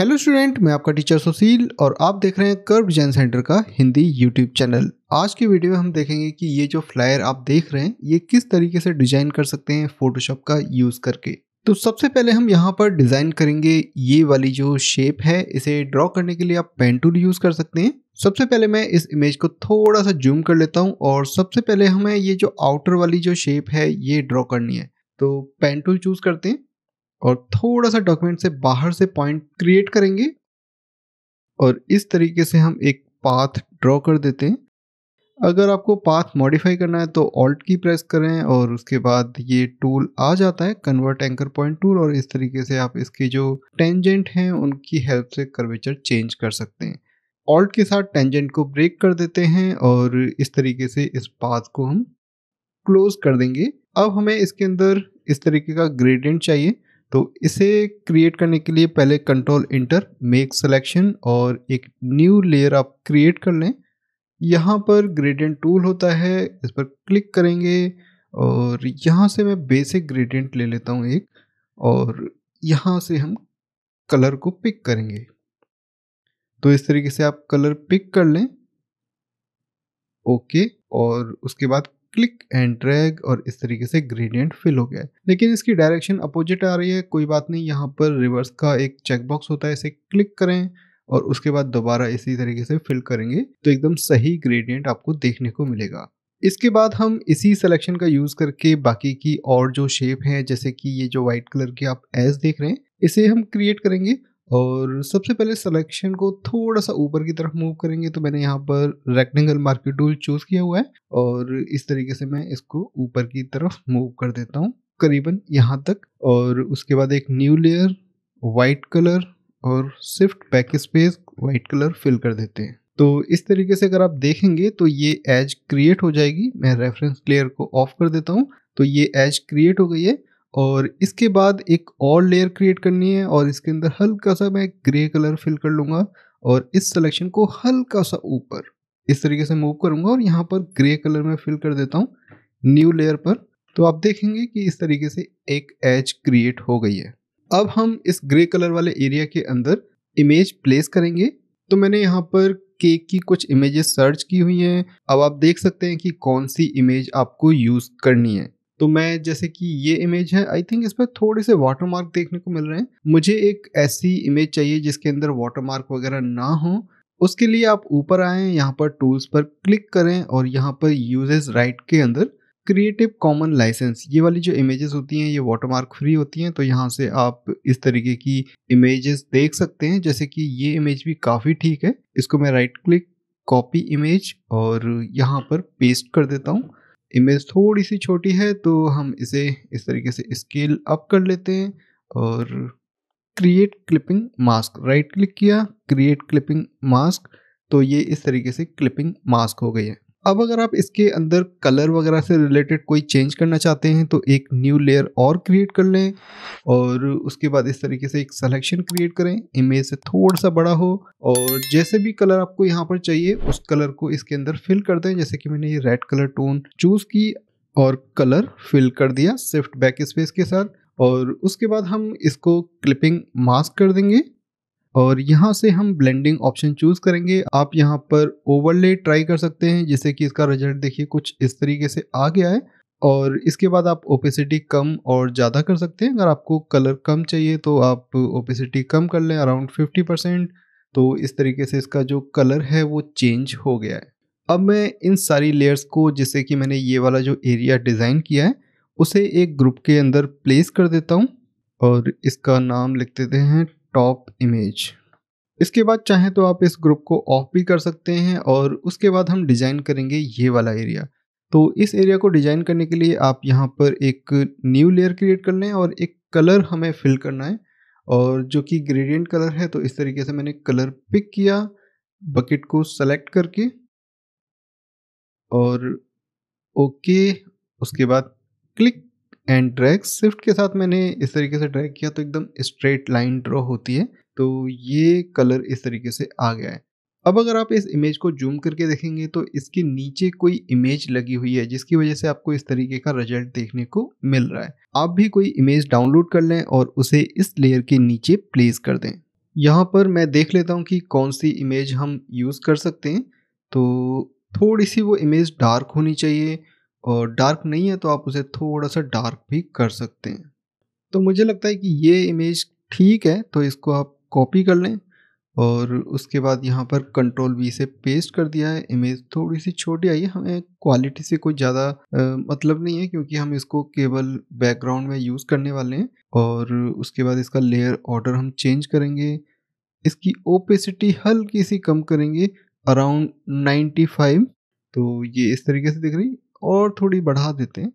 hello student मैं आपका teacher सुशील और आप देख रहे हैं कर्व जैन सेंटर का हिंदी यूट्यूब चैनल आज की वीडियो में हम देखेंगे कि ये जो फ्लायर आप देख रहे हैं ये किस तरीके से डिजाइन कर सकते हैं फोटोशॉप का यूज करके तो सबसे पहले हम यहाँ पर डिजाइन करेंगे ये वाली जो शेप है इसे ड्रॉ करने के लिए आप पेन टूल यूज कर सकते हैं सबसे पहले मैं इस इमेज को थोड़ा सा जूम कर लेता हूँ और सबसे पहले हमें ये जो आउटर वाली जो शेप है ये ड्रॉ करनी है तो पेन टूल चूज करते हैं और थोड़ा सा डॉक्यूमेंट से बाहर से पॉइंट क्रिएट करेंगे और इस तरीके से हम एक पाथ ड्रॉ कर देते हैं अगर आपको पाथ मॉडिफाई करना है तो ऑल्ट की प्रेस करें और उसके बाद ये टूल आ जाता है कन्वर्ट एंकर पॉइंट टूल और इस तरीके से आप इसके जो टेंजेंट हैं उनकी हेल्प से कर्वेचर चेंज कर सकते हैं ऑल्ट के साथ टेंजेंट को ब्रेक कर देते हैं और इस तरीके से इस पाथ को हम क्लोज कर देंगे अब हमें इसके अंदर इस तरीके का ग्रेडियंट चाहिए तो इसे क्रिएट करने के लिए पहले कंट्रोल इंटर मेक सिलेक्शन और एक न्यू लेयर आप क्रिएट कर लें यहाँ पर ग्रेडियंट टूल होता है इस पर क्लिक करेंगे और यहाँ से मैं बेसिक ग्रेडियंट ले लेता हूँ एक और यहाँ से हम कलर को पिक करेंगे तो इस तरीके से आप कलर पिक कर लें ओके और उसके बाद क्लिक एंड ड्रैग और इस तरीके से ग्रेडियंट फिल हो गया है लेकिन इसकी डायरेक्शन अपोजिट आ रही है कोई बात नहीं यहाँ पर रिवर्स का एक चेकबॉक्स होता है इसे क्लिक करें और उसके बाद दोबारा इसी तरीके से फिल करेंगे तो एकदम सही ग्रेडियंट आपको देखने को मिलेगा इसके बाद हम इसी सिलेक्शन का यूज़ करके बाकी की और जो शेप है जैसे कि ये जो व्हाइट कलर की आप एस देख रहे हैं इसे हम क्रिएट करेंगे और सबसे पहले सिलेक्शन को थोड़ा सा ऊपर की तरफ मूव करेंगे तो मैंने यहाँ पर रेक्टेंगल मार्केट टूल चूज़ किया हुआ है और इस तरीके से मैं इसको ऊपर की तरफ मूव कर देता हूँ करीबन यहाँ तक और उसके बाद एक न्यू लेयर वाइट कलर और shift backspace white colour fill कर देते हैं तो इस तरीके से अगर आप देखेंगे तो ये एज क्रिएट हो जाएगी मैं रेफरेंस लेयर को ऑफ कर देता हूँ तो ये एज क्रिएट हो गई है और इसके बाद एक और लेयर क्रिएट करनी है और इसके अंदर हल्का सा मैं ग्रे कलर फिल कर लूँगा और इस सिलेक्शन को हल्का सा ऊपर इस तरीके से मूव करूँगा और यहाँ पर ग्रे कलर में फिल कर देता हूँ न्यू लेयर पर तो आप देखेंगे कि इस तरीके से एक एज क्रिएट हो गई है अब हम इस ग्रे कलर वाले एरिया के अंदर इमेज प्लेस करेंगे तो मैंने यहाँ पर केक की कुछ इमेजेस सर्च की हुई हैं अब आप देख सकते हैं कि कौन सी इमेज आपको यूज़ करनी है तो मैं जैसे कि ये इमेज है आई थिंक इस पर थोड़े से वाटर मार्क देखने को मिल रहे हैं मुझे एक ऐसी इमेज चाहिए जिसके अंदर वाटर मार्क वगैरह ना हो उसके लिए आप ऊपर आएँ यहाँ पर टूल्स पर क्लिक करें और यहाँ पर यूजेस राइट के अंदर क्रिएटिव कॉमन लाइसेंस ये वाली जो इमेजेस होती हैं ये वाटरमार्क फ्री होती हैं तो यहाँ से आप इस तरीके की इमेजेस देख सकते हैं जैसे कि ये इमेज भी काफ़ी ठीक है इसको मैं राइट क्लिक कॉपी इमेज और यहाँ पर पेस्ट कर देता हूँ इमेज थोड़ी सी छोटी है तो हम इसे इस तरीके से स्केल अप कर लेते हैं और create clipping mask right click किया क्रिएट क्लिपिंग मास्क तो ये इस तरीके से क्लिपिंग मास्क हो गई है अब अगर आप इसके अंदर कलर वगैरह से रिलेटेड कोई चेंज करना चाहते हैं तो एक न्यू लेयर और क्रिएट कर लें और उसके बाद इस तरीके से एक सलेक्शन क्रिएट करें इमेज से थोड़ा सा बड़ा हो और जैसे भी कलर आपको यहाँ पर चाहिए उस कलर को इसके अंदर फिल कर दें जैसे कि मैंने ये रेड कलर टोन चूज़ की और कलर फिल कर दिया स्विफ्ट बैक स्पेस के साथ और उसके बाद हम इसको क्लिपिंग मास्क कर देंगे और यहाँ से हम ब्लेंडिंग ऑप्शन चूज करेंगे आप यहाँ पर ओवरले ट्राई कर सकते हैं जिससे कि इसका रिजल्ट देखिए कुछ इस तरीके से आ गया है और इसके बाद आप ओपेसिटी कम और ज़्यादा कर सकते हैं अगर आपको कलर कम चाहिए तो आप ओपेसिटी कम कर लें अराउंड फिफ्टी परसेंट तो इस तरीके से इसका जो कलर है वो चेंज हो गया है अब मैं इन सारी लेयर्स को जिससे कि मैंने ये वाला जो एरिया डिज़ाइन किया है उसे एक ग्रुप के अंदर प्लेस कर देता हूँ और इसका नाम लिख देते हैं टॉप इमेज इसके बाद चाहें तो आप इस ग्रुप को ऑफ भी कर सकते हैं और उसके बाद हम डिज़ाइन करेंगे ये वाला एरिया तो इस एरिया को डिज़ाइन करने के लिए आप यहाँ पर एक न्यू लेयर क्रिएट कर लें और एक कलर हमें फिल करना है और जो कि ग्रेडियंट कलर है तो इस तरीके से मैंने कलर पिक किया बकेट को सेलेक्ट करके और ओके उसके बाद क्लिक एंड ड्रैग स्विफ्ट के साथ मैंने इस तरीके से ड्रैग किया तो एकदम स्ट्रेट लाइन ड्रॉ होती है तो ये कलर इस तरीके से आ गया है अब अगर आप इस इमेज को जूम करके देखेंगे तो इसके नीचे कोई इमेज लगी हुई है जिसकी वजह से आपको इस तरीके का रिजल्ट देखने को मिल रहा है आप भी कोई इमेज डाउनलोड कर लें और उसे इस लेयर के नीचे प्लेस कर दें यहाँ पर मैं देख लेता हूँ कि कौन सी इमेज हम यूज़ कर सकते हैं तो थोड़ी सी वो इमेज डार्क होनी चाहिए और डार्क नहीं है तो आप उसे थोड़ा सा डार्क भी कर सकते हैं तो मुझे लगता है कि ये इमेज ठीक है तो इसको आप कॉपी कर लें और उसके बाद यहाँ पर कंट्रोल वी से पेस्ट कर दिया है इमेज थोड़ी सी छोटी आई है हमें क्वालिटी से कोई ज़्यादा मतलब नहीं है क्योंकि हम इसको केवल बैकग्राउंड में यूज़ करने वाले हैं और उसके बाद इसका लेयर ऑर्डर हम चेंज करेंगे इसकी ओपेसिटी हल्की सी कम करेंगे अराउंड 95 तो ये इस तरीके से दिख रही और थोड़ी बढ़ा देते हैं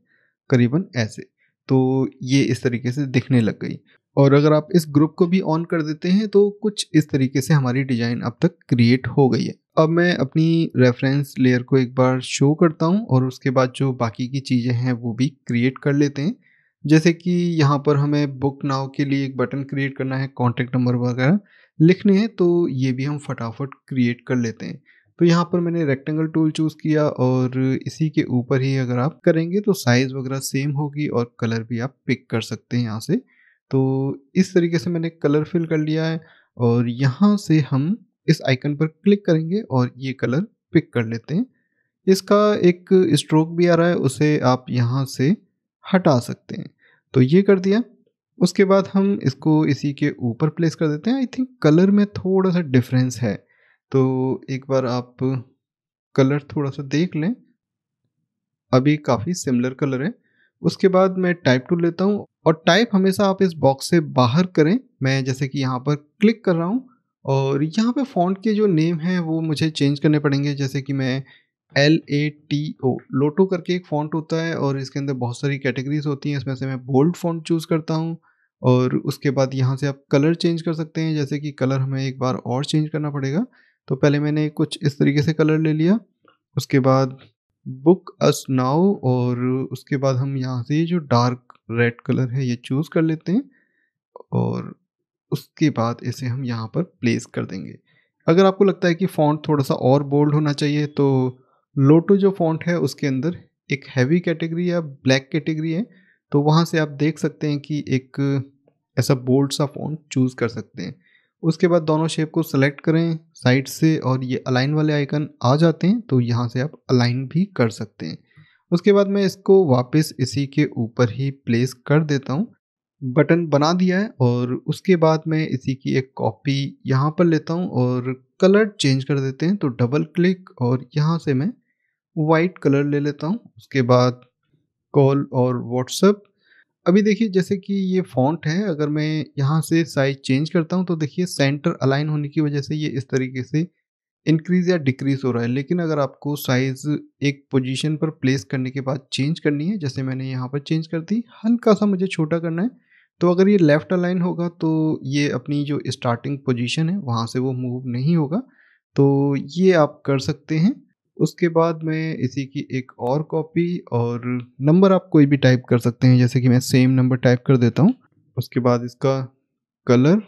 करीबन ऐसे तो ये इस तरीके से दिखने लग गई और अगर आप इस ग्रुप को भी ऑन कर देते हैं तो कुछ इस तरीके से हमारी डिज़ाइन अब तक क्रिएट हो गई है अब मैं अपनी रेफरेंस लेयर को एक बार शो करता हूँ और उसके बाद जो बाकी की चीज़ें हैं वो भी क्रिएट कर लेते हैं जैसे कि यहाँ पर हमें बुक नाव के लिए एक बटन क्रिएट करना है कॉन्टैक्ट नंबर वगैरह लिखने हैं तो ये भी हम फटाफट क्रिएट कर लेते हैं तो यहाँ पर मैंने रेक्टेंगल टूल चूज़ किया और इसी के ऊपर ही अगर आप करेंगे तो साइज़ वगैरह सेम होगी और कलर भी आप पिक कर सकते हैं यहाँ से तो इस तरीके से मैंने कलर फिल कर लिया है और यहाँ से हम इस आइकन पर क्लिक करेंगे और ये कलर पिक कर लेते हैं इसका एक स्ट्रोक भी आ रहा है उसे आप यहाँ से हटा सकते हैं तो ये कर दिया उसके बाद हम इसको इसी के ऊपर प्लेस कर देते हैं आई थिंक कलर में थोड़ा सा डिफरेंस है तो एक बार आप कलर थोड़ा सा देख लें अभी काफ़ी सिमिलर कलर है उसके बाद मैं टाइप टू लेता हूँ और टाइप हमेशा आप इस बॉक्स से बाहर करें मैं जैसे कि यहाँ पर क्लिक कर रहा हूँ और यहाँ पे फॉन्ट के जो नेम हैं वो मुझे चेंज करने पड़ेंगे जैसे कि मैं एल ए टी ओ लोटो करके एक फ़ॉन्ट होता है और इसके अंदर बहुत सारी कैटेगरीज होती हैं इसमें से मैं बोल्ड फॉन्ट चूज़ करता हूँ और उसके बाद यहाँ से आप कलर चेंज कर सकते हैं जैसे कि कलर हमें एक बार और चेंज करना पड़ेगा तो पहले मैंने कुछ इस तरीके से कलर ले लिया उसके बाद बुक अस नाउ और उसके बाद हम यहाँ से जो डार्क रेड कलर है ये चूज़ कर लेते हैं और उसके बाद इसे हम यहाँ पर प्लेस कर देंगे अगर आपको लगता है कि फॉन्ट थोड़ा सा और बोल्ड होना चाहिए तो लोटो जो फॉन्ट है उसके अंदर एक हैवी कैटेगरी या ब्लैक कैटेगरी है तो वहाँ से आप देख सकते हैं कि एक ऐसा बोल्ड सा फॉन्ट चूज़ कर सकते हैं उसके बाद दोनों शेप को सेलेक्ट करें साइड से और ये अलाइन वाले आइकन आ जाते हैं तो यहाँ से आप अलाइन भी कर सकते हैं उसके बाद मैं इसको वापस इसी के ऊपर ही प्लेस कर देता हूँ बटन बना दिया है और उसके बाद मैं इसी की एक कॉपी यहाँ पर लेता हूँ और कलर चेंज कर देते हैं तो डबल क्लिक और यहाँ से मैं वाइट कलर ले लेता हूँ उसके बाद कॉल और व्हाट्सअप अभी देखिए जैसे कि ये फॉन्ट है अगर मैं यहाँ से साइज चेंज करता हूँ तो देखिए सेंटर अलाइन होने की वजह से ये इस तरीके से इंक्रीज या डिक्रीज हो रहा है लेकिन अगर आपको साइज एक पोजीशन पर प्लेस करने के बाद चेंज करनी है जैसे मैंने यहाँ पर चेंज कर दी हल्का सा मुझे छोटा करना है तो अगर ये लेफ़्ट अलाइन होगा तो ये अपनी जो स्टार्टिंग पोजीशन है वहाँ से वो मूव नहीं होगा तो ये आप कर सकते हैं उसके बाद मैं इसी की एक और कॉपी और नंबर आप कोई भी टाइप कर सकते हैं जैसे कि मैं सेम नंबर टाइप कर देता हूँ उसके बाद इसका कलर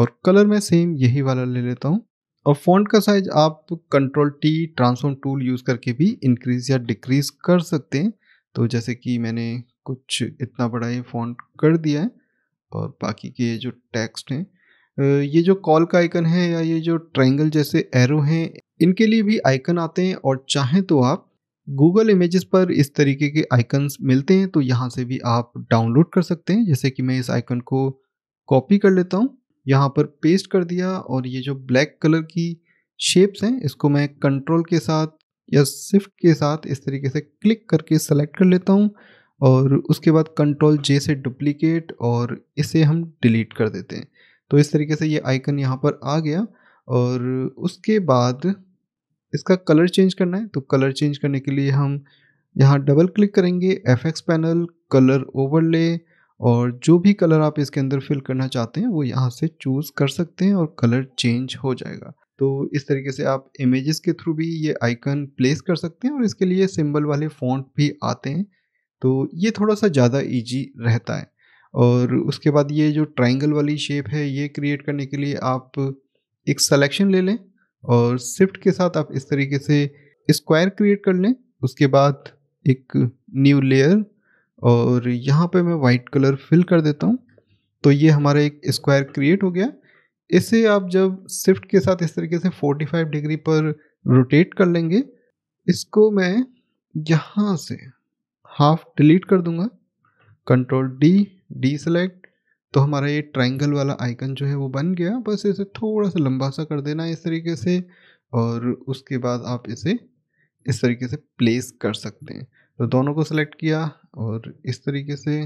और कलर मैं सेम यही वाला ले लेता हूँ और फॉन्ट का साइज आप control T transform tool use करके भी इंक्रीज या डिक्रीज कर सकते हैं तो जैसे कि मैंने कुछ इतना बड़ा ये फॉन्ट कर दिया है और बाकी के जो टेक्स्ट हैं ये जो कॉल का आइकन है या ये जो ट्रायंगल जैसे एरो हैं इनके लिए भी आइकन आते हैं और चाहें तो आप गूगल इमेजेस पर इस तरीके के आइकन्स मिलते हैं तो यहाँ से भी आप डाउनलोड कर सकते हैं जैसे कि मैं इस आइकन को कॉपी कर लेता हूँ यहाँ पर पेस्ट कर दिया और ये जो ब्लैक कलर की शेप्स हैं इसको मैं कंट्रोल के साथ या स्विफ्ट के साथ इस तरीके से क्लिक करके सेलेक्ट कर लेता हूँ और उसके बाद कंट्रोल जे से डुप्लीकेट और इसे हम डिलीट कर देते हैं तो इस तरीके से ये आइकन यहाँ पर आ गया और उसके बाद इसका कलर चेंज करना है तो कलर चेंज करने के लिए हम यहाँ डबल क्लिक करेंगे एफ पैनल कलर ओवरले और जो भी कलर आप इसके अंदर फिल करना चाहते हैं वो यहाँ से चूज़ कर सकते हैं और कलर चेंज हो जाएगा तो इस तरीके से आप इमेजेस के थ्रू भी ये आइकन प्लेस कर सकते हैं और इसके लिए सिंबल वाले फ़ॉन्ट भी आते हैं तो ये थोड़ा सा ज़्यादा इजी रहता है और उसके बाद ये जो ट्राइंगल वाली शेप है ये क्रिएट करने के लिए आप एक सलेक्शन ले लें और शिफ्ट के साथ आप इस तरीके से स्क्वायर क्रिएट कर लें उसके बाद एक न्यू लेयर और यहाँ पे मैं वाइट कलर फिल कर देता हूँ तो ये हमारा एक स्क्वायर क्रिएट हो गया इसे आप जब शिफ्ट के साथ इस तरीके से 45 डिग्री पर रोटेट कर लेंगे इसको मैं यहाँ से हाफ डिलीट कर दूंगा कंट्रोल डी डी सेलेक्ट तो हमारा ये ट्राइंगल वाला आइकन जो है वो बन गया बस इसे थोड़ा सा लंबा सा कर देना है इस तरीके से और उसके बाद आप इसे इस तरीके से प्लेस कर सकते हैं तो दोनों को सिलेक्ट किया और इस तरीके से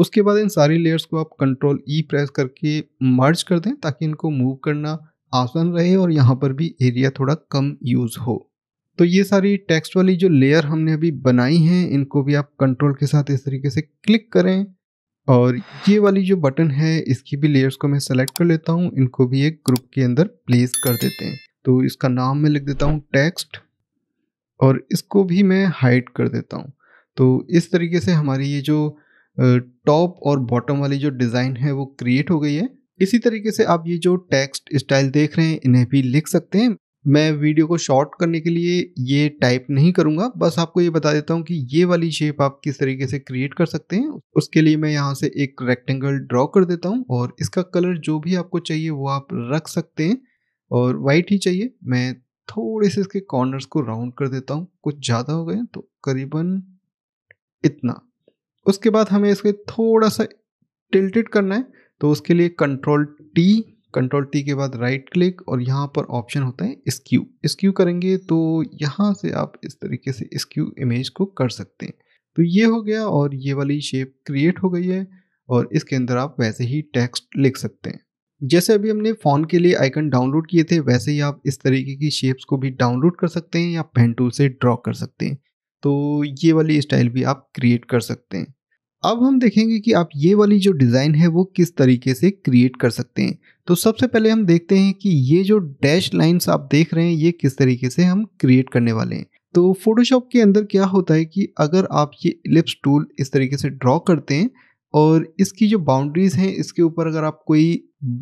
उसके बाद इन सारी लेयर्स को आप कंट्रोल ई प्रेस करके मर्ज कर दें ताकि इनको मूव करना आसान रहे और यहाँ पर भी एरिया थोड़ा कम यूज़ हो तो ये सारी टेक्स्ट वाली जो लेयर हमने अभी बनाई हैं इनको भी आप कंट्रोल के साथ इस तरीके से क्लिक करें और ये वाली जो बटन है इसकी भी लेयर्स को मैं सेलेक्ट कर लेता हूँ इनको भी एक ग्रुप के अंदर प्लेस कर देते हैं तो इसका नाम मैं लिख देता हूँ टेक्स्ट और इसको भी मैं हाइड कर देता हूँ तो इस तरीके से हमारी ये जो टॉप और बॉटम वाली जो डिज़ाइन है वो क्रिएट हो गई है इसी तरीके से आप ये जो टेक्स्ट स्टाइल देख रहे हैं इन्हें भी लिख सकते हैं मैं वीडियो को शॉर्ट करने के लिए ये टाइप नहीं करूँगा बस आपको ये बता देता हूँ कि ये वाली शेप आप किस तरीके से क्रिएट कर सकते हैं उसके लिए मैं यहाँ से एक रेक्टेंगल ड्रॉ कर देता हूँ और इसका कलर जो भी आपको चाहिए वो आप रख सकते हैं और वाइट ही चाहिए मैं थोड़े से इसके कॉर्नर्स को राउंड कर देता हूँ कुछ ज़्यादा हो गए तो करीबन इतना उसके बाद हमें इसके थोड़ा सा टिल्टेड करना है तो उसके लिए कंट्रोल टी कंट्रोल टी के बाद राइट क्लिक और यहाँ पर ऑप्शन होता है स्क्यू स्क्यू करेंगे तो यहाँ से आप इस तरीके से स्क्यू इमेज को कर सकते हैं तो ये हो गया और ये वाली शेप क्रिएट हो गई है और इसके अंदर आप वैसे ही टेक्स्ट लिख सकते हैं जैसे अभी हमने फ़ोन के लिए आइकन डाउनलोड किए थे वैसे ही आप इस तरीके की शेप्स को भी डाउनलोड कर सकते हैं या पेन टूल से ड्रॉ कर सकते हैं तो ये वाली स्टाइल भी आप क्रिएट कर सकते हैं अब हम देखेंगे कि आप ये वाली जो डिज़ाइन है वो किस तरीके से क्रिएट कर सकते हैं तो सबसे पहले हम देखते हैं कि ये जो डैश लाइन्स आप देख रहे हैं ये किस तरीके से हम क्रिएट करने वाले हैं तो फोटोशॉप के अंदर क्या होता है कि अगर आप ये इलिप्स टूल इस तरीके से ड्रॉ करते हैं और इसकी जो बाउंड्रीज हैं इसके ऊपर अगर आप कोई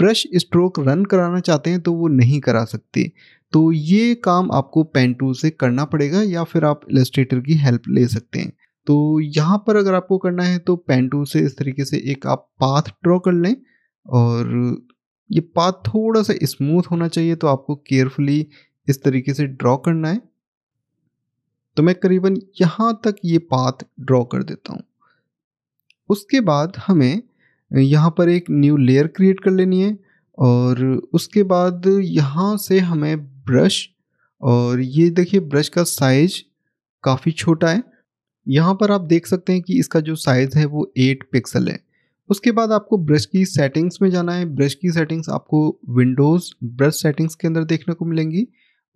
ब्रश स्ट्रोक रन कराना चाहते हैं तो वो नहीं करा सकते तो ये काम आपको पेन टूल से करना पड़ेगा या फिर आप इलेस्ट्रेटर की हेल्प ले सकते हैं तो यहाँ पर अगर आपको करना है तो पेन टूल से इस तरीके से एक आप पाथ ड्रॉ कर लें और ये पाथ थोड़ा सा स्मूथ होना चाहिए तो आपको केयरफुली इस तरीके से ड्रॉ करना है तो मैं करीबन यहाँ तक ये पाथ ड्रॉ कर देता हूँ उसके बाद हमें यहाँ पर एक न्यू लेयर क्रिएट कर लेनी है और उसके बाद यहाँ से हमें ब्रश और ये देखिए ब्रश का साइज काफ़ी छोटा है यहाँ पर आप देख सकते हैं कि इसका जो साइज़ है वो एट पिक्सल है उसके बाद आपको ब्रश की सेटिंग्स में जाना है ब्रश की सेटिंग्स आपको विंडोज़ ब्रश सेटिंग्स के अंदर देखने को मिलेंगी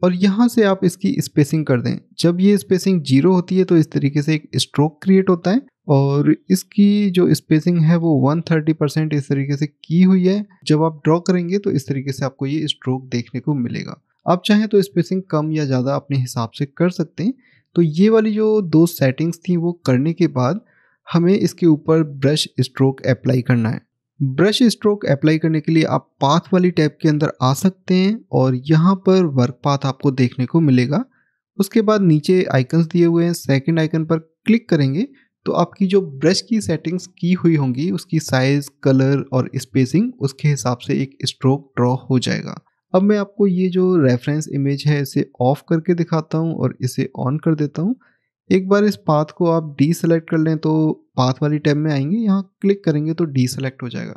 और यहाँ से आप इसकी स्पेसिंग कर दें जब ये स्पेसिंग जीरो होती है तो इस तरीके से एक स्ट्रोक क्रिएट होता है और इसकी जो स्पेसिंग है वो 130 परसेंट इस तरीके से की हुई है जब आप ड्रॉ करेंगे तो इस तरीके से आपको ये स्ट्रोक देखने को मिलेगा आप चाहें तो स्पेसिंग कम या ज़्यादा अपने हिसाब से कर सकते हैं तो ये वाली जो दो सेटिंग्स थी वो करने के बाद हमें इसके ऊपर ब्रश स्ट्रोक अप्लाई करना है ब्रश स्ट्रोक अप्लाई करने के लिए आप पाथ वाली टैब के अंदर आ सकते हैं और यहाँ पर वर्क पाथ आपको देखने को मिलेगा उसके बाद नीचे आइकन्स दिए हुए हैं सेकेंड आइकन पर क्लिक करेंगे तो आपकी जो ब्रश की सेटिंग्स की हुई होंगी उसकी साइज़ कलर और स्पेसिंग उसके हिसाब से एक स्ट्रोक ड्रॉ हो जाएगा अब मैं आपको ये जो रेफरेंस इमेज है इसे ऑफ करके दिखाता हूँ और इसे ऑन कर देता हूँ एक बार इस पाथ को आप डी सेलेक्ट कर लें तो पाथ वाली टैब में आएंगे यहाँ क्लिक करेंगे तो डी सेलेक्ट हो जाएगा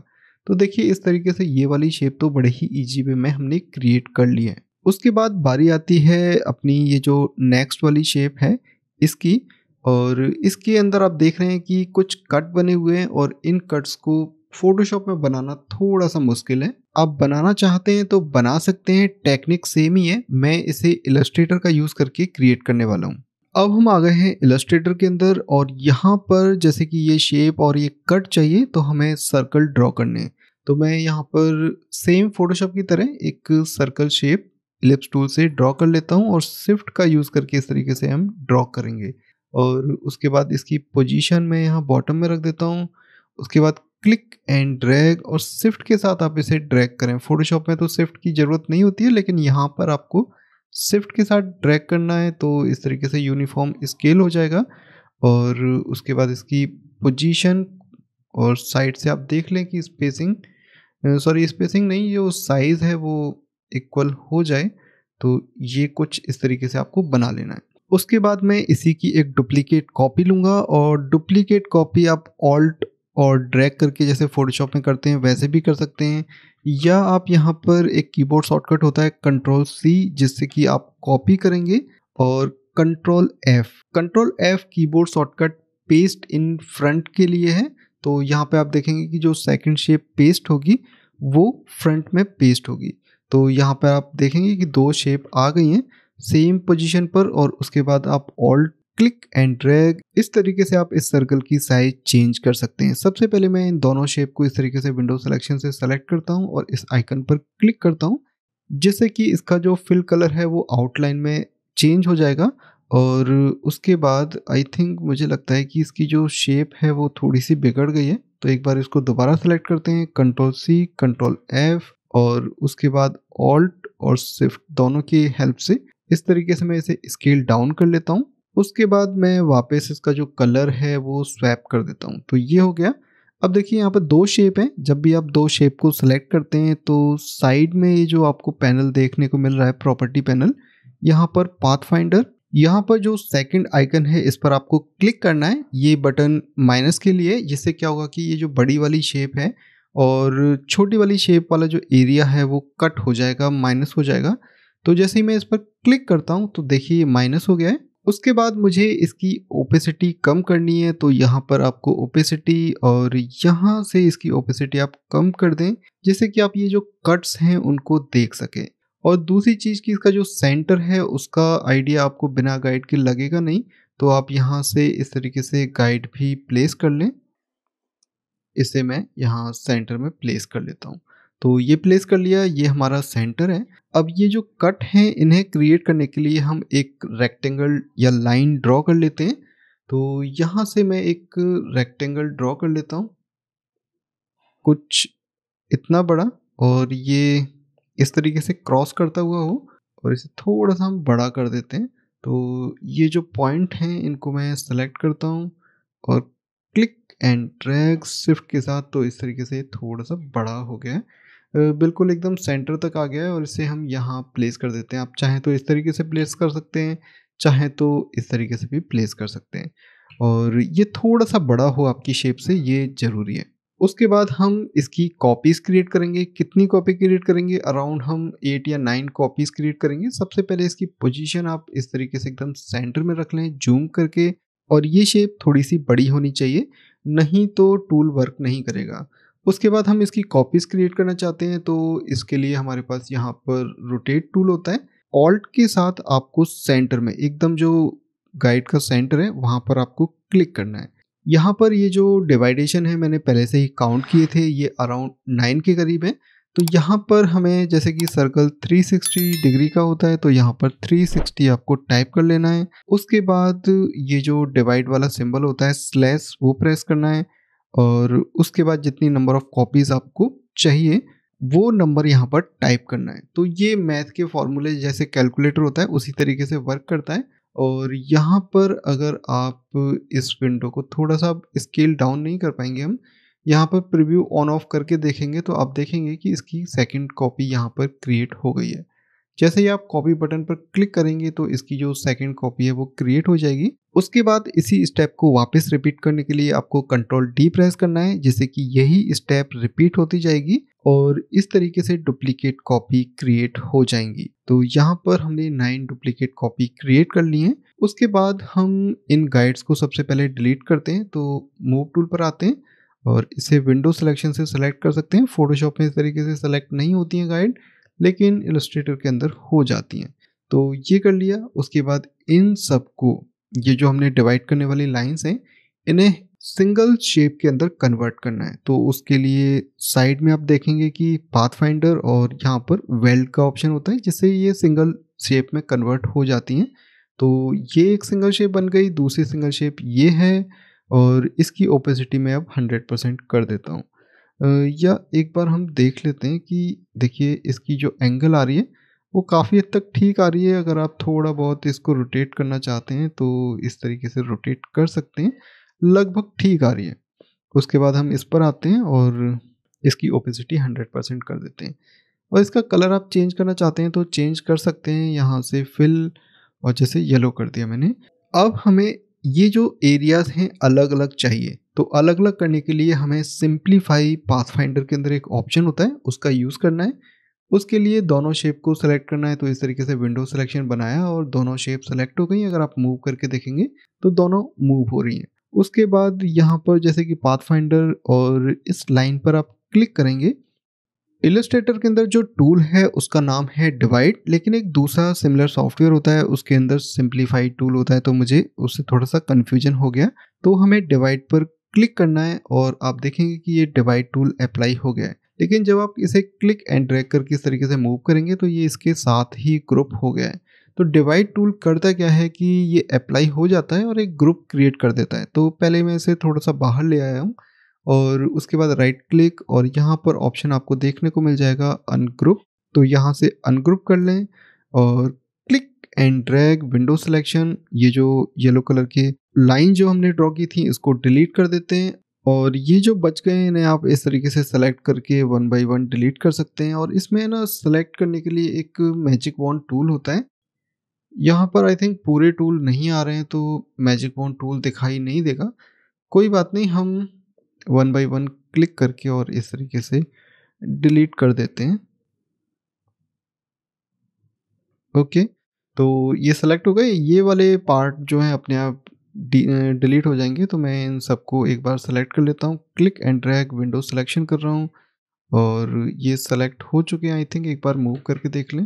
तो देखिए इस तरीके से ये वाली शेप तो बड़े ही ईजी वे में हमने क्रिएट कर ली है उसके बाद बारी आती है अपनी ये जो नेक्स्ट वाली शेप है इसकी और इसके अंदर आप देख रहे हैं कि कुछ कट बने हुए हैं और इन कट्स को फोटोशॉप में बनाना थोड़ा सा मुश्किल है आप बनाना चाहते हैं तो बना सकते हैं टेक्निक सेम ही है मैं इसे इलस्ट्रेटर का यूज़ करके क्रिएट करने वाला हूँ अब हम आ गए हैं इलस्ट्रेटर के अंदर और यहाँ पर जैसे कि ये शेप और ये कट चाहिए तो हमें सर्कल ड्रॉ करने हैं तो मैं यहाँ पर सेम फोटोशॉप की तरह एक सर्कल शेप इलिप्स टूल से ड्रॉ कर लेता हूँ और स्विफ्ट का यूज़ करके इस तरीके से हम ड्रॉ करेंगे और उसके बाद इसकी पोजीशन मैं यहाँ बॉटम में रख देता हूँ उसके बाद क्लिक एंड ड्रैग और स्विफ्ट के साथ आप इसे ड्रैग करें फोटोशॉप में तो स्विफ्ट की ज़रूरत नहीं होती है लेकिन यहाँ पर आपको शिफ्ट के साथ ड्रैग करना है तो इस तरीके से यूनिफॉर्म स्केल हो जाएगा और उसके बाद इसकी पोजीशन और साइड से आप देख लें कि स्पेसिंग सॉरी स्पेसिंग नहीं जो साइज़ है वो इक्वल हो जाए तो ये कुछ इस तरीके से आपको बना लेना है उसके बाद मैं इसी की एक डुप्लीकेट कॉपी लूँगा और डुप्लीकेट कॉपी आप ऑल्ट और ड्रैग करके जैसे फोटोशॉप में करते हैं वैसे भी कर सकते हैं या आप यहाँ पर एक कीबोर्ड शॉर्टकट होता है कंट्रोल सी जिससे कि आप कॉपी करेंगे और control F control F keyboard shortcut paste in front के लिए है तो यहाँ पे आप देखेंगे कि जो सेकंड शेप पेस्ट होगी वो फ्रंट में पेस्ट होगी तो यहाँ पर आप देखेंगे कि दो शेप आ गई हैं सेम पोजीशन पर और उसके बाद आप ऑल्ट क्लिक एंड ड्रैग इस तरीके से आप इस सर्कल की साइज चेंज कर सकते हैं सबसे पहले मैं इन दोनों शेप को इस तरीके से विंडो सिलेक्शन से सेलेक्ट करता हूँ और इस आइकन पर क्लिक करता हूँ जिससे कि इसका जो फिल कलर है वो आउटलाइन में चेंज हो जाएगा और उसके बाद आई थिंक मुझे लगता है कि इसकी जो शेप है वो थोड़ी सी बिगड़ गई है तो एक बार इसको दोबारा सेलेक्ट करते हैं कंट्रोल सी कंट्रोल एफ और उसके बाद ऑल्ट और स्विफ्ट दोनों की हेल्प से इस तरीके से मैं इसे स्केल डाउन कर लेता हूँ उसके बाद मैं वापस इसका जो कलर है वो स्वैप कर देता हूँ तो ये हो गया अब देखिए यहाँ पर दो शेप हैं जब भी आप दो शेप को सिलेक्ट करते हैं तो साइड में ये जो आपको पैनल देखने को मिल रहा है प्रॉपर्टी पैनल यहाँ पर पाथ फाइंडर यहाँ पर जो सेकंड आइकन है इस पर आपको क्लिक करना है ये बटन माइनस के लिए जिससे क्या होगा कि ये जो बड़ी वाली शेप है और छोटी वाली शेप वाला जो एरिया है वो कट हो जाएगा माइनस हो जाएगा तो जैसे ही मैं इस पर क्लिक करता हूँ तो देखिए माइनस हो गया है उसके बाद मुझे इसकी ओपेसिटी कम करनी है तो यहाँ पर आपको ओपेसिटी और यहाँ से इसकी ओपेसिटी आप कम कर दें जिससे कि आप ये जो कट्स हैं उनको देख सकें और दूसरी चीज़ की इसका जो सेंटर है उसका आइडिया आपको बिना गाइड के लगेगा नहीं तो आप यहाँ से इस तरीके से गाइड भी प्लेस कर लें इसे मैं यहाँ सेंटर में प्लेस कर लेता हूँ तो ये प्लेस कर लिया ये हमारा सेंटर है अब ये जो कट हैं इन्हें क्रिएट करने के लिए हम एक रेक्टेंगल या लाइन ड्रॉ कर लेते हैं तो यहाँ से मैं एक रेक्टेंगल ड्रॉ कर लेता हूँ कुछ इतना बड़ा और ये इस तरीके से क्रॉस करता हुआ हो और इसे थोड़ा सा हम बड़ा कर देते हैं तो ये जो पॉइंट हैं इनको मैं सेलेक्ट करता हूँ और क्लिक एंड ट्रैग शिफ्ट के साथ तो इस तरीके से थोड़ा सा बड़ा हो गया है बिल्कुल एकदम सेंटर तक आ गया है और इसे हम यहाँ प्लेस कर देते हैं आप चाहें तो इस तरीके से प्लेस कर सकते हैं चाहें तो इस तरीके से भी प्लेस कर सकते हैं और ये थोड़ा सा बड़ा हो आपकी शेप से ये ज़रूरी है उसके बाद हम इसकी कॉपीज़ क्रिएट करेंगे कितनी कॉपी क्रिएट करेंगे अराउंड हम एट या नाइन कॉपीज़ क्रिएट करेंगे सबसे पहले इसकी पोजीशन आप इस तरीके से एकदम सेंटर में रख लें जूम करके और ये शेप थोड़ी सी बड़ी होनी चाहिए नहीं तो टूल वर्क नहीं करेगा उसके बाद हम इसकी कॉपीज़ क्रिएट करना चाहते हैं तो इसके लिए हमारे पास यहाँ पर रोटेट टूल होता है ऑल्ट के साथ आपको सेंटर में एकदम जो गाइड का सेंटर है वहाँ पर आपको क्लिक करना है यहाँ पर ये जो डिवाइडेशन है मैंने पहले से ही काउंट किए थे ये अराउंड नाइन के करीब है तो यहाँ पर हमें जैसे कि सर्कल 360 डिग्री का होता है तो यहाँ पर 360 आपको टाइप कर लेना है उसके बाद ये जो डिवाइड वाला सिंबल होता है स्लैश वो प्रेस करना है और उसके बाद जितनी नंबर ऑफ़ कॉपीज़ आपको चाहिए वो नंबर यहाँ पर टाइप करना है तो ये मैथ के फॉर्मूले जैसे कैलकुलेटर होता है उसी तरीके से वर्क करता है और यहाँ पर अगर आप इस विंडो को थोड़ा सा स्केल डाउन नहीं कर पाएंगे हम यहाँ पर प्रीव्यू ऑन ऑफ करके देखेंगे तो आप देखेंगे कि इसकी सेकंड कॉपी यहाँ पर क्रिएट हो गई है जैसे ही आप कॉपी बटन पर क्लिक करेंगे तो इसकी जो सेकंड कॉपी है वो क्रिएट हो जाएगी उसके बाद इसी स्टेप को वापस रिपीट करने के लिए आपको कंट्रोल डी प्रेस करना है जिससे कि यही स्टेप रिपीट होती जाएगी और इस तरीके से डुप्लीकेट कॉपी क्रिएट हो जाएंगी तो यहाँ पर हमने नाइन डुप्लीकेट कॉपी क्रिएट कर ली है उसके बाद हम इन गाइड्स को सबसे पहले डिलीट करते हैं तो मूव टूल पर आते हैं और इसे विंडो सिलेक्शन से सिलेक्ट कर सकते हैं फोटोशॉप में इस तरीके से सिलेक्ट नहीं होती है गाइड लेकिन इलस्ट्रेटर के अंदर हो जाती हैं तो ये कर लिया उसके बाद इन सब को ये जो हमने डिवाइड करने वाली लाइंस हैं इन्हें सिंगल शेप के अंदर कन्वर्ट करना है तो उसके लिए साइड में आप देखेंगे कि पाथ फाइंडर और यहाँ पर वेल्ड का ऑप्शन होता है जिससे ये सिंगल शेप में कन्वर्ट हो जाती हैं तो ये एक सिंगल शेप बन गई दूसरी सिंगल शेप ये है और इसकी ओपेसिटी मैं अब 100% कर देता हूँ या एक बार हम देख लेते हैं कि देखिए इसकी जो एंगल आ रही है वो काफ़ी हद तक ठीक आ रही है अगर आप थोड़ा बहुत इसको रोटेट करना चाहते हैं तो इस तरीके से रोटेट कर सकते हैं लगभग ठीक आ रही है उसके बाद हम इस पर आते हैं और इसकी ओपेसिटी हंड्रेड परसेंट कर देते हैं और इसका कलर आप चेंज करना चाहते हैं तो चेंज कर सकते हैं यहाँ से फिल और जैसे येलो कर दिया मैंने अब हमें ये जो एरियाज़ हैं अलग अलग चाहिए तो अलग अलग करने के लिए हमें सिंप्लीफाई पाथफाइंडर के अंदर एक ऑप्शन होता है उसका यूज़ करना है उसके लिए दोनों शेप को सेलेक्ट करना है तो इस तरीके से विंडो सिलेक्शन बनाया और दोनों शेप सेलेक्ट हो गई अगर आप मूव करके देखेंगे तो दोनों मूव हो रही हैं उसके बाद यहाँ पर जैसे कि पाथफाइंडर और इस लाइन पर आप क्लिक करेंगे इलस्ट्रेटर के अंदर जो टूल है उसका नाम है डिवाइड लेकिन एक दूसरा सिमिलर सॉफ्टवेयर होता है उसके अंदर सिंप्लीफाइड टूल होता है तो मुझे उससे थोड़ा सा कन्फ्यूजन हो गया तो हमें डिवाइड पर क्लिक करना है और आप देखेंगे कि ये डिवाइड टूल अप्लाई हो गया है लेकिन जब आप इसे क्लिक एंड ड्रैग करके इस तरीके से मूव करेंगे तो ये इसके साथ ही ग्रुप हो गया है तो डिवाइड टूल करता क्या है कि ये अप्लाई हो जाता है और एक ग्रुप क्रिएट कर देता है तो पहले मैं इसे थोड़ा सा बाहर ले आया हूँ और उसके बाद राइट क्लिक और यहाँ पर ऑप्शन आपको देखने को मिल जाएगा अनग्रुप तो यहाँ से अनग्रुप कर लें और click and drag window selection ये जो येलो कलर के लाइन जो हमने ड्रॉ की थी इसको डिलीट कर देते हैं और ये जो बच गए हैं इन्हें आप इस तरीके से सेलेक्ट करके वन बाय वन डिलीट कर सकते हैं और इसमें ना सेलेक्ट करने के लिए एक मैजिक वॉन्ड टूल होता है यहाँ पर आई थिंक पूरे टूल नहीं आ रहे हैं तो मैजिक वॉन्ड टूल दिखाई नहीं देगा कोई बात नहीं हम वन बाय वन क्लिक करके और इस तरीके से डिलीट कर देते हैं ओके तो ये सेलेक्ट हो गए ये वाले पार्ट जो है अपने आप डिलीट हो जाएंगे तो मैं इन सबको एक बार सेलेक्ट कर लेता हूँ click and drag window selection कर रहा हूँ और ये सेलेक्ट हो चुके हैं आई थिंक एक बार मूव करके देख लें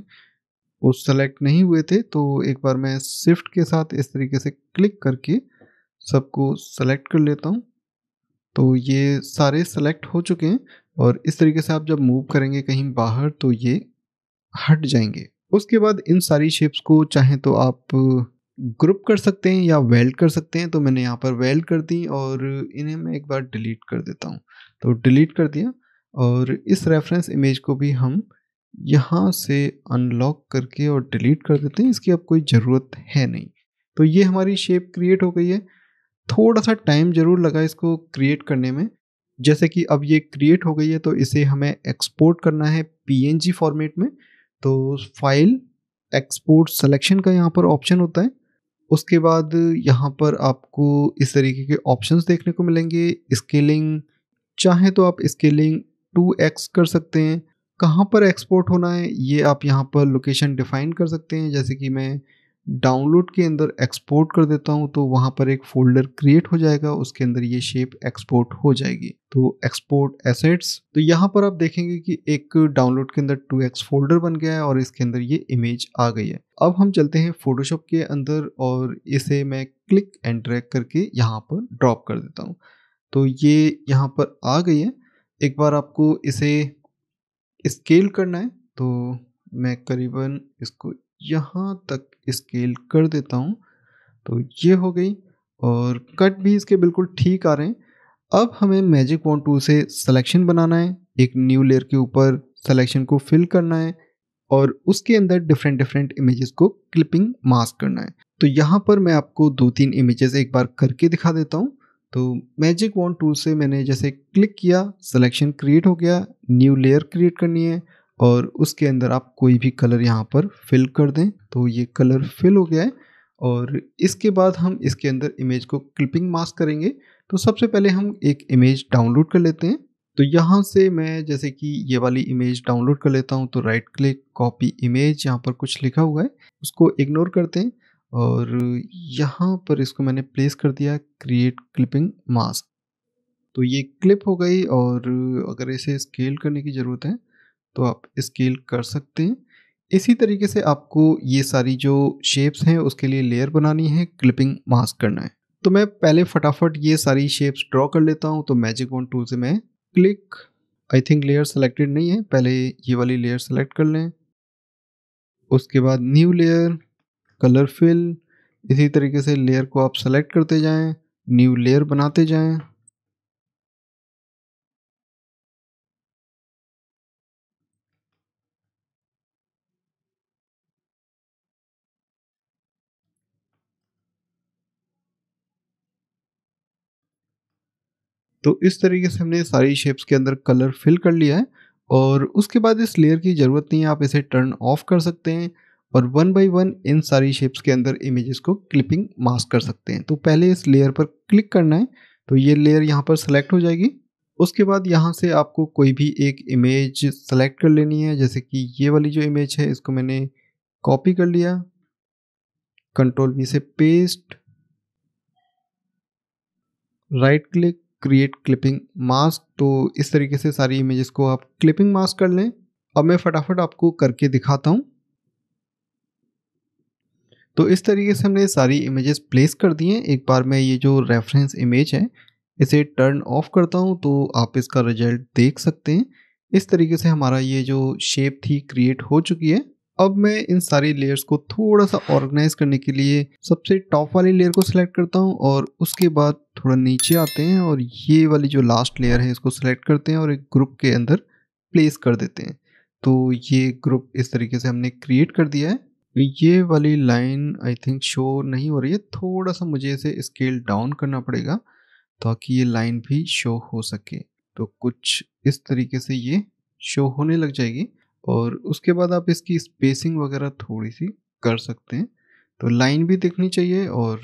वो सेलेक्ट नहीं हुए थे तो एक बार मैं शिफ्ट के साथ इस तरीके से क्लिक करके सबको सेलेक्ट कर लेता हूँ तो ये सारे सेलेक्ट हो चुके हैं और इस तरीके से आप जब मूव करेंगे कहीं बाहर तो ये हट जाएंगे उसके बाद इन सारी शेप्स को चाहें तो आप ग्रुप कर सकते हैं या वेल्ड कर सकते हैं तो मैंने यहाँ पर वेल्ड कर दी और इन्हें मैं एक बार डिलीट कर देता हूँ तो डिलीट कर दिया और इस रेफरेंस इमेज को भी हम यहाँ से अनलॉक करके और डिलीट कर देते हैं इसकी अब कोई ज़रूरत है नहीं तो ये हमारी शेप क्रिएट हो गई है थोड़ा सा टाइम ज़रूर लगा इसको क्रिएट करने में जैसे कि अब ये क्रिएट हो गई है तो इसे हमें एक्सपोर्ट करना है पी फॉर्मेट में तो फाइल एक्सपोर्ट सेलेक्शन का यहाँ पर ऑप्शन होता है उसके बाद यहाँ पर आपको इस तरीके के ऑप्शंस देखने को मिलेंगे स्केलिंग चाहे तो आप स्केलिंग 2x कर सकते हैं कहाँ पर एक्सपोर्ट होना है ये आप यहाँ पर लोकेशन डिफाइन कर सकते हैं जैसे कि मैं डाउनलोड के अंदर एक्सपोर्ट कर देता हूँ तो वहाँ पर एक फोल्डर क्रिएट हो जाएगा उसके अंदर ये शेप एक्सपोर्ट हो जाएगी तो एक्सपोर्ट एसेट्स तो यहाँ पर आप देखेंगे कि एक डाउनलोड के अंदर 2x फोल्डर बन गया है और इसके अंदर ये इमेज आ गई है अब हम चलते हैं फोटोशॉप के अंदर और इसे मैं क्लिक एंड ट्रैक करके यहाँ पर ड्रॉप कर देता हूँ तो ये यहाँ पर आ गई है एक बार आपको इसे स्केल करना है तो मैं करीबन इसको यहाँ तक स्केल कर देता हूँ तो ये हो गई और कट भी इसके बिल्कुल ठीक आ रहे हैं अब हमें मैजिक वॉन्ट टू से सिलेक्शन बनाना है एक न्यू लेयर के ऊपर सिलेक्शन को फिल करना है और उसके अंदर डिफरेंट डिफरेंट इमेजेस को क्लिपिंग मास्क करना है तो यहाँ पर मैं आपको दो तीन इमेजेस एक बार करके दिखा देता हूँ तो मैजिक वॉन्ट टू से मैंने जैसे क्लिक किया सलेक्शन क्रिएट हो गया न्यू लेयर क्रिएट करनी है और उसके अंदर आप कोई भी कलर यहाँ पर फिल कर दें तो ये कलर फिल हो गया है और इसके बाद हम इसके अंदर इमेज को क्लिपिंग मास्क करेंगे तो सबसे पहले हम एक इमेज डाउनलोड कर लेते हैं तो यहाँ से मैं जैसे कि ये वाली इमेज डाउनलोड कर लेता हूँ तो राइट क्लिक कॉपी इमेज यहाँ पर कुछ लिखा हुआ है उसको इग्नोर करते हैं और यहाँ पर इसको मैंने प्लेस कर दिया क्रिएट क्लिपिंग मास्क तो ये क्लिप हो गई और अगर इसे स्केल करने की ज़रूरत है तो आप स्केल कर सकते हैं इसी तरीके से आपको ये सारी जो शेप्स हैं उसके लिए लेयर बनानी है क्लिपिंग मास्क करना है तो मैं पहले फटाफट ये सारी शेप्स ड्रॉ कर लेता हूँ तो मैजिक वन टूल से मैं click I think layer selected नहीं है पहले ये वाली लेयर सेलेक्ट कर लें उसके बाद न्यू लेयर कलर फिल इसी तरीके से लेयर को आप सेलेक्ट करते जाएं न्यू लेयर बनाते जाएं तो इस तरीके से हमने सारी शेप्स के अंदर कलर फिल कर लिया है और उसके बाद इस लेयर की ज़रूरत नहीं है आप इसे टर्न ऑफ कर सकते हैं और वन बाय वन इन सारी शेप्स के अंदर इमेजेस को क्लिपिंग मास्क कर सकते हैं तो पहले इस लेयर पर क्लिक करना है तो ये लेयर यहाँ पर सेलेक्ट हो जाएगी उसके बाद यहाँ से आपको कोई भी एक इमेज सेलेक्ट कर लेनी है जैसे कि ये वाली जो इमेज है इसको मैंने कॉपी कर लिया कंट्रोल वी से paste right click create clipping mask तो इस तरीके से सारी इमेजेस को आप क्लिपिंग मास्क कर लें अब मैं फटाफट आपको करके दिखाता हूँ तो इस तरीके से हमने सारी इमेजेस प्लेस कर दी हैं एक बार मैं ये जो रेफरेंस इमेज है इसे टर्न ऑफ करता हूँ तो आप इसका रिजल्ट देख सकते हैं इस तरीके से हमारा ये जो शेप थी क्रिएट हो चुकी है अब मैं इन सारी लेयर्स को थोड़ा सा ऑर्गेनाइज करने के लिए सबसे टॉप वाली लेयर को सिलेक्ट करता हूँ और उसके बाद थोड़ा नीचे आते हैं और ये वाली जो लास्ट लेयर है इसको सिलेक्ट करते हैं और एक ग्रुप के अंदर प्लेस कर देते हैं तो ये ग्रुप इस तरीके से हमने क्रिएट कर दिया है ये वाली लाइन आई थिंक शो नहीं हो रही है थोड़ा सा मुझे इसे स्केल डाउन करना पड़ेगा ताकि ये लाइन भी शो हो सके तो कुछ इस तरीके से ये शो होने लग जाएगी और उसके बाद आप इसकी स्पेसिंग वगैरह थोड़ी सी कर सकते हैं तो लाइन भी दिखनी चाहिए और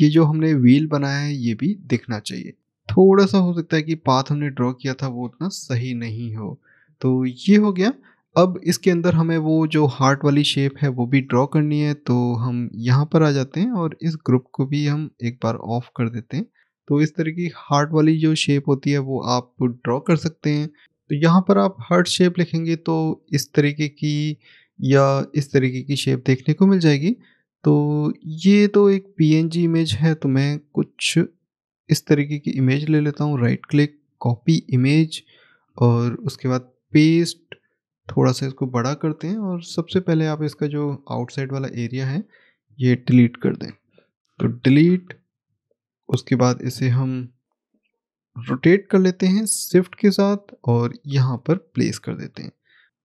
ये जो हमने व्हील बनाया है ये भी दिखना चाहिए थोड़ा सा हो सकता है कि पाथ हमने ड्रॉ किया था वो उतना सही नहीं हो तो ये हो गया अब इसके अंदर हमें वो जो हार्ट वाली शेप है वो भी ड्रॉ करनी है तो हम यहाँ पर आ जाते हैं और इस ग्रुप को भी हम एक बार ऑफ कर देते हैं तो इस तरह की हार्ट वाली जो शेप होती है वो आप ड्रॉ कर सकते हैं तो यहाँ पर आप हर्ट शेप लिखेंगे तो इस तरीके की या इस तरीके की शेप देखने को मिल जाएगी तो ये तो एक पीएनजी इमेज है तो मैं कुछ इस तरीके की इमेज ले लेता हूँ राइट क्लिक कॉपी इमेज और उसके बाद पेस्ट थोड़ा सा इसको बड़ा करते हैं और सबसे पहले आप इसका जो आउटसाइड वाला एरिया है ये डिलीट कर दें तो डिलीट उसके बाद इसे हम रोटेट कर लेते हैं शिफ्ट के साथ और यहाँ पर प्लेस कर देते हैं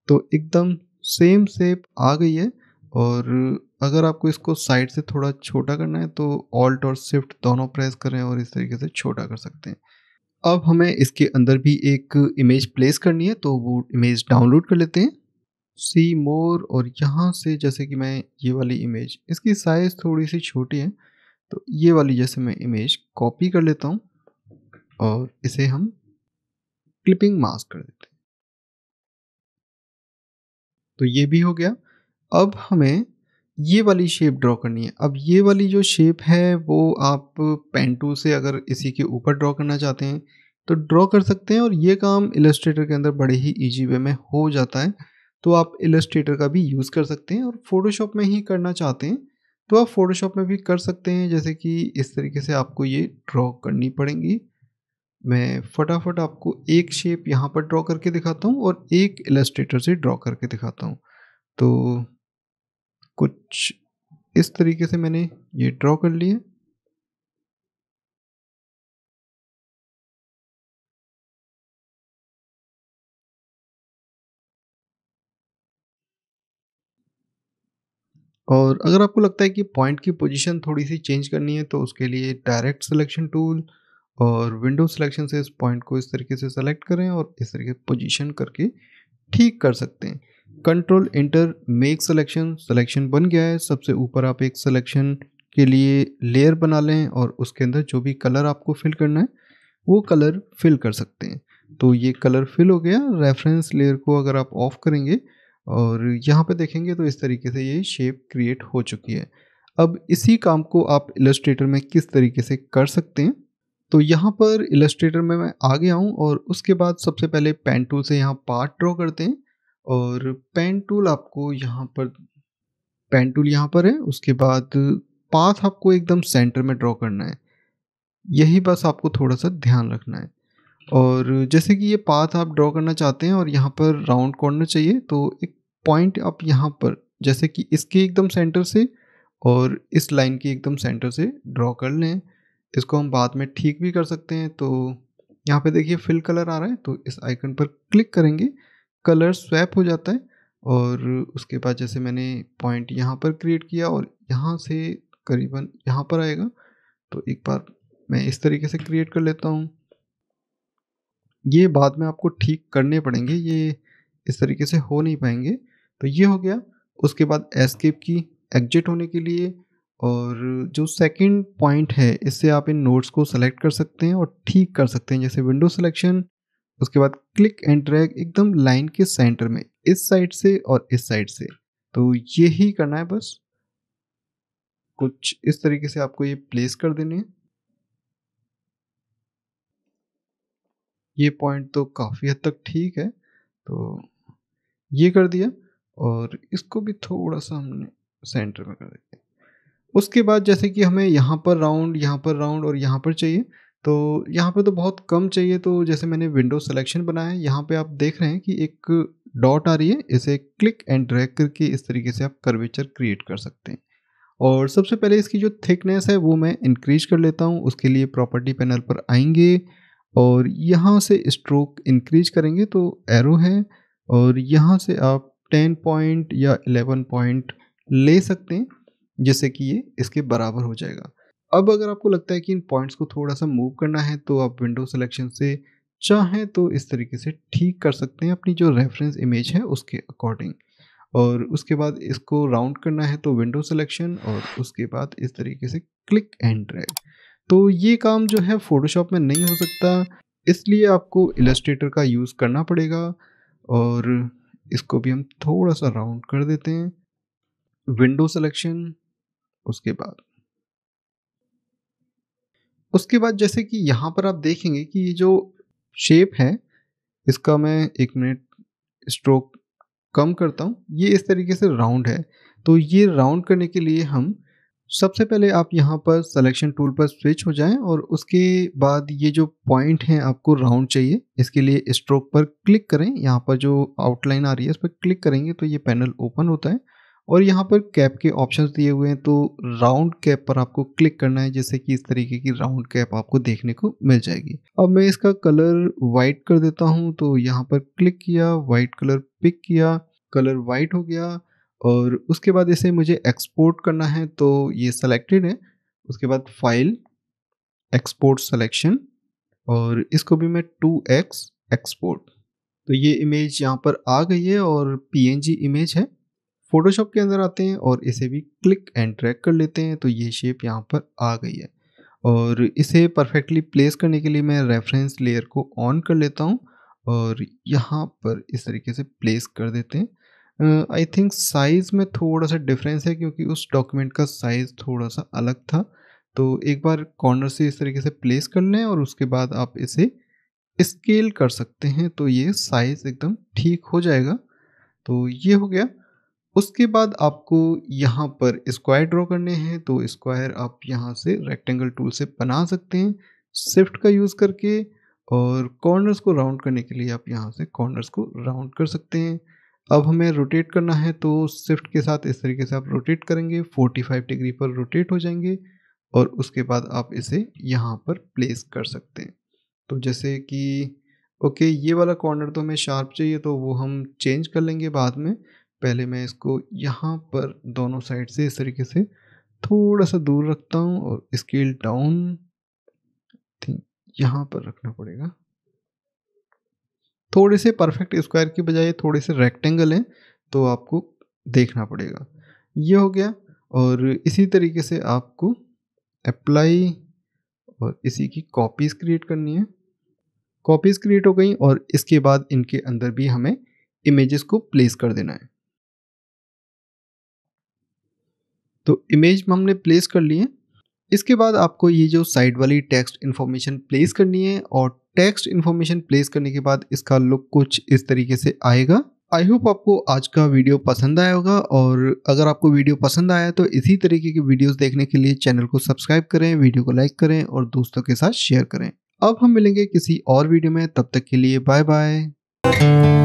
तो एकदम सेम सेप आ गई है और अगर आपको इसको साइड से थोड़ा छोटा करना है तो ऑल्ट और शिफ्ट दोनों प्रेस करें और इस तरीके से छोटा कर सकते हैं अब हमें इसके अंदर भी एक इमेज प्लेस करनी है तो वो इमेज डाउनलोड कर लेते हैं सी मोर और यहाँ से जैसे कि मैं ये वाली इमेज इसकी साइज़ थोड़ी सी छोटी है तो ये वाली जैसे मैं इमेज कॉपी कर लेता हूँ और इसे हम क्लिपिंग मास्क कर देते हैं तो ये भी हो गया अब हमें ये वाली शेप ड्रॉ करनी है अब ये वाली जो शेप है वो आप पेन टू से अगर इसी के ऊपर ड्रॉ करना चाहते हैं तो ड्रॉ कर सकते हैं और ये काम इलस्ट्रेटर के अंदर बड़े ही ईजी वे में हो जाता है तो आप इलस्ट्रेटर का भी यूज़ कर सकते हैं और फोटोशॉप में ही करना चाहते हैं तो आप फोटोशॉप में भी कर सकते हैं जैसे कि इस तरीके से आपको ये ड्रॉ करनी पड़ेंगी मैं फटाफट आपको एक शेप यहाँ पर ड्रॉ करके दिखाता हूँ और एक इलस्ट्रेटर से ड्रॉ करके दिखाता हूँ तो कुछ इस तरीके से मैंने ये ड्रॉ कर लिया और अगर आपको लगता है कि पॉइंट की पोजीशन थोड़ी सी चेंज करनी है तो उसके लिए डायरेक्ट सिलेक्शन टूल और विंडो सिलेक्शन से इस पॉइंट को इस तरीके से सेलेक्ट करें और इस तरीके पोजीशन करके ठीक कर सकते हैं control enter make selection selection बन गया है सबसे ऊपर आप एक सिलेक्शन के लिए लेयर बना लें और उसके अंदर जो भी कलर आपको फिल करना है वो कलर फिल कर सकते हैं तो ये कलर फिल हो गया रेफरेंस लेयर को अगर आप ऑफ करेंगे और यहाँ पे देखेंगे तो इस तरीके से ये शेप क्रिएट हो चुकी है अब इसी काम को आप इलस्ट्रेटर में किस तरीके से कर सकते हैं तो यहाँ पर इलस्ट्रेटर में मैं आ गया हूँ और उसके बाद सबसे पहले पेन टूल से यहाँ पार्ट ड्रॉ करते हैं और पेन टूल आपको यहाँ पर पेन टूल यहाँ पर है उसके बाद पाथ आपको एकदम सेंटर में ड्रॉ करना है यही बस आपको थोड़ा सा ध्यान रखना है और जैसे कि ये पाथ आप ड्रॉ करना चाहते हैं और यहाँ पर राउंड कॉर्नर चाहिए तो एक पॉइंट आप यहाँ पर जैसे कि इसके एकदम सेंटर से और इस लाइन के एकदम सेंटर से ड्रॉ कर लें इसको हम बाद में ठीक भी कर सकते हैं तो यहाँ पे देखिए फिल कलर आ रहा है तो इस आइकन पर क्लिक करेंगे कलर स्वैप हो जाता है और उसके बाद जैसे मैंने पॉइंट यहाँ पर क्रिएट किया और यहाँ से करीबन यहाँ पर आएगा तो एक बार मैं इस तरीके से क्रिएट कर लेता हूँ ये बाद में आपको ठीक करने पड़ेंगे ये इस तरीके से हो नहीं पाएंगे तो ये हो गया उसके बाद एस्केप की एग्जिट होने के लिए और जो सेकंड पॉइंट है इससे आप इन नोट्स को सेलेक्ट कर सकते हैं और ठीक कर सकते हैं जैसे विंडो सिलेक्शन उसके बाद क्लिक एंड ड्रैग एकदम लाइन के सेंटर में इस साइड से और इस साइड से तो ये ही करना है बस कुछ इस तरीके से आपको ये प्लेस कर देने हैं ये पॉइंट तो काफ़ी हद तक ठीक है तो ये कर दिया और इसको भी थोड़ा सा हमने सेंटर में कर दिया उसके बाद जैसे कि हमें यहाँ पर राउंड यहाँ पर राउंड और यहाँ पर चाहिए तो यहाँ पर तो बहुत कम चाहिए तो जैसे मैंने विंडो सिलेक्शन बनाया है यहाँ पर आप देख रहे हैं कि एक डॉट आ रही है इसे क्लिक एंड ड्रैग करके इस तरीके से आप कर्वेचर क्रिएट कर सकते हैं और सबसे पहले इसकी जो थिकनेस है वो मैं इंक्रीज कर लेता हूँ उसके लिए प्रॉपर्टी पैनल पर आएंगे और यहाँ से स्ट्रोक इंक्रीज करेंगे तो एरो है और यहाँ से आप टेन पॉइंट या एलेवन पॉइंट ले सकते हैं जिससे कि ये इसके बराबर हो जाएगा अब अगर आपको लगता है कि इन पॉइंट्स को थोड़ा सा मूव करना है तो आप विंडो सिलेक्शन से चाहें तो इस तरीके से ठीक कर सकते हैं अपनी जो रेफरेंस इमेज है उसके अकॉर्डिंग और उसके बाद इसको राउंड करना है तो विंडो सिलेक्शन और उसके बाद इस तरीके से क्लिक एंड ड्रैग तो ये काम जो है फ़ोटोशॉप में नहीं हो सकता इसलिए आपको इलस्ट्रेटर का यूज़ करना पड़ेगा और इसको भी हम थोड़ा सा राउंड कर देते हैं विंडो सिलेक्शन उसके बाद उसके बाद जैसे कि यहाँ पर आप देखेंगे कि ये जो शेप है इसका मैं एक मिनट स्ट्रोक कम करता हूँ ये इस तरीके से राउंड है तो ये राउंड करने के लिए हम सबसे पहले आप यहाँ पर सिलेक्शन टूल पर स्विच हो जाएं और उसके बाद ये जो पॉइंट हैं आपको राउंड चाहिए इसके लिए स्ट्रोक पर क्लिक करें यहाँ पर जो आउटलाइन आ रही है इस पर क्लिक करेंगे तो ये पैनल ओपन होता है और यहाँ पर कैप के ऑप्शंस दिए हुए हैं तो राउंड कैप पर आपको क्लिक करना है जैसे कि इस तरीके की राउंड कैप आपको देखने को मिल जाएगी अब मैं इसका कलर वाइट कर देता हूँ तो यहाँ पर क्लिक किया वाइट कलर पिक किया कलर वाइट हो गया और उसके बाद इसे मुझे एक्सपोर्ट करना है तो ये सेलेक्टेड है उसके बाद फाइल एक्सपोर्ट सेलेक्शन और इसको भी मैं टू एक्स एक्सपोर्ट तो ये इमेज यहाँ पर आ गई है और पी इमेज है फोटोशॉप के अंदर आते हैं और इसे भी क्लिक एंड ट्रैक कर लेते हैं तो ये शेप यहाँ पर आ गई है और इसे परफेक्टली प्लेस करने के लिए मैं रेफरेंस लेयर को ऑन कर लेता हूँ और यहाँ पर इस तरीके से प्लेस कर देते हैं आई थिंक साइज़ में थोड़ा सा डिफरेंस है क्योंकि उस डॉक्यूमेंट का साइज़ थोड़ा सा अलग था तो एक बार कॉर्नर से इस तरीके से प्लेस कर लें और उसके बाद आप इसे स्केल कर सकते हैं तो ये साइज़ एकदम ठीक हो जाएगा तो ये हो गया उसके बाद आपको यहाँ पर स्क्वायर ड्रॉ करने हैं तो स्क्वायर आप यहाँ से रेक्टेंगल टूल से बना सकते हैं स्विफ्ट का यूज़ करके और कॉर्नर्स को राउंड करने के लिए आप यहाँ से कॉर्नर्स को राउंड कर सकते हैं अब हमें रोटेट करना है तो स्विफ्ट के साथ इस तरीके से आप रोटेट करेंगे 45 डिग्री पर रोटेट हो जाएंगे और उसके बाद आप इसे यहाँ पर प्लेस कर सकते हैं तो जैसे कि ओके ये वाला कॉर्नर तो हमें शार्प चाहिए तो वो हम चेंज कर लेंगे बाद में पहले मैं इसको यहाँ पर दोनों साइड से इस तरीके से थोड़ा सा दूर रखता हूँ और स्केल डाउन थिंक यहाँ पर रखना पड़ेगा थोड़े से परफेक्ट स्क्वायर की बजाय थोड़े से रेक्टेंगल हैं तो आपको देखना पड़ेगा ये हो गया और इसी तरीके से आपको अप्लाई और इसी की कॉपीज़ क्रिएट करनी है कॉपीज़ क्रिएट हो गई और इसके बाद इनके अंदर भी हमें इमेजेस को प्लेस कर देना है तो इमेज हमने प्लेस कर लिए इसके बाद आपको ये जो साइड वाली टेक्स्ट इन्फॉर्मेशन प्लेस करनी है और टेक्स्ट इन्फॉर्मेशन प्लेस करने के बाद इसका लुक कुछ इस तरीके से आएगा आई होप आपको आज का वीडियो पसंद आया होगा और अगर आपको वीडियो पसंद आया तो इसी तरीके की वीडियोस देखने के लिए चैनल को सब्सक्राइब करें वीडियो को लाइक करें और दोस्तों के साथ शेयर करें अब हम मिलेंगे किसी और वीडियो में तब तक के लिए बाय बाय